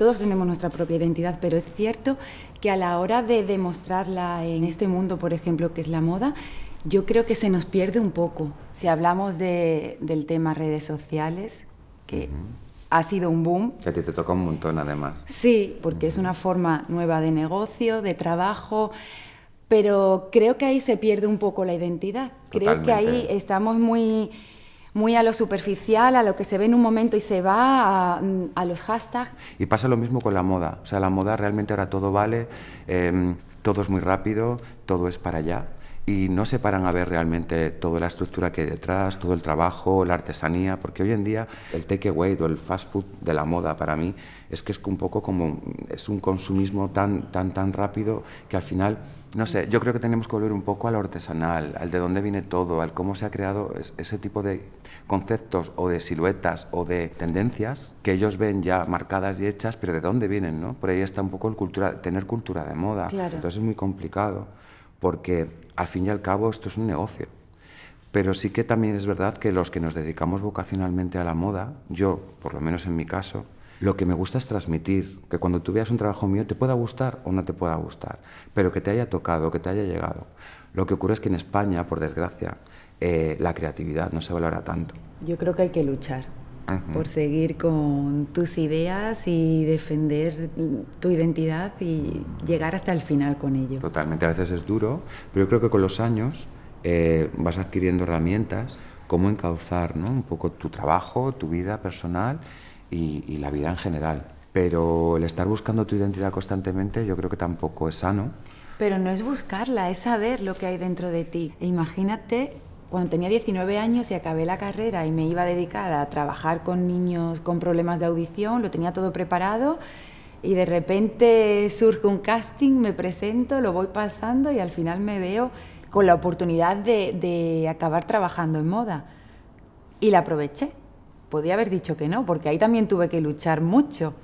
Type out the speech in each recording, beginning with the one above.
Todos tenemos nuestra propia identidad, pero es cierto que a la hora de demostrarla en este mundo, por ejemplo, que es la moda, yo creo que se nos pierde un poco. Si hablamos del tema redes sociales, que ha sido un boom. Que a ti te toca un montón además. Sí, porque es una forma nueva de negocio, de trabajo, pero creo que ahí se pierde un poco la identidad. Creo que ahí estamos muy muy a lo superficial, a lo que se ve en un momento y se va, a, los hashtags. Y pasa lo mismo con la moda, o sea, la moda realmente ahora todo vale, em, todo es muy rápido, todo es para allá y no se paran a ver realmente toda la estructura que hay detrás, todo el trabajo, la artesanía, porque hoy en día el takeaway o el fast food de la moda para mí es que es un poco como es un consumismo tan tan tan rápido que al final no sé, yo creo que tenemos que volver un poco a lo artesanal, al de dónde viene todo, al cómo se ha creado ese tipo de conceptos o de siluetas o de tendencias que ellos ven ya marcadas y hechas, pero de dónde vienen, ¿no? Por ahí está un poco el tener cultura de moda. Entonces es muy complicado porque al fin y al cabo esto es un negocio. Pero sí que también es verdad que los que nos dedicamos vocacionalmente a la moda, yo, por lo menos en mi caso, lo que me gusta es transmitir, que cuando tú veas un trabajo mío te pueda gustar o no te pueda gustar, pero que te haya tocado, que te haya llegado. Lo que ocurre es que en España, por desgracia, eh, la creatividad no se valora tanto. Yo creo que hay que luchar por seguir con tus ideas y defender tu identidad y llegar hasta el final con ello. Totalmente, a veces es duro, pero yo creo que con los años eh, vas adquiriendo herramientas, cómo encauzar ¿no? un poco tu trabajo, tu vida personal y, y la vida en general. Pero el estar buscando tu identidad constantemente yo creo que tampoco es sano. Pero no es buscarla, es saber lo que hay dentro de ti. Imagínate cuando tenía 19 años y acabé la carrera y me iba a dedicar a trabajar con niños con problemas de audición, lo tenía todo preparado y de repente surge un casting, me presento, lo voy pasando y al final me veo con la oportunidad de, acabar trabajando en moda. Y la aproveché. Podía haber dicho que no, porque ahí también tuve que luchar mucho.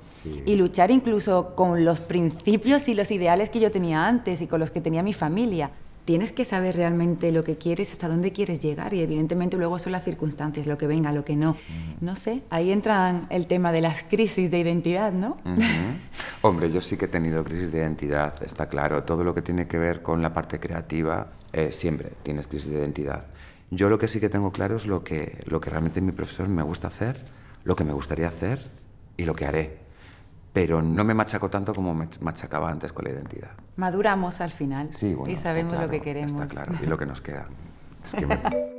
Y luchar incluso con los principios y los ideales que yo tenía antes y con los que tenía mi familia tienes que saber realmente lo que quieres, hasta dónde quieres llegar y evidentemente luego son las circunstancias, lo que venga, lo que no. No sé, ahí entra el tema de las crisis de identidad, ¿no? Hombre, yo sí que he tenido crisis de identidad, está claro. Todo lo que tiene que ver con la parte creativa, eh, siempre tienes crisis de identidad. Yo lo que sí que tengo claro es lo que, lo que realmente mi profesor me gusta hacer, lo que me gustaría hacer y lo que haré pero no me machaco tanto como me machacaba antes con la identidad. Maduramos al final y sabemos lo que queremos. Está claro, y lo que nos queda.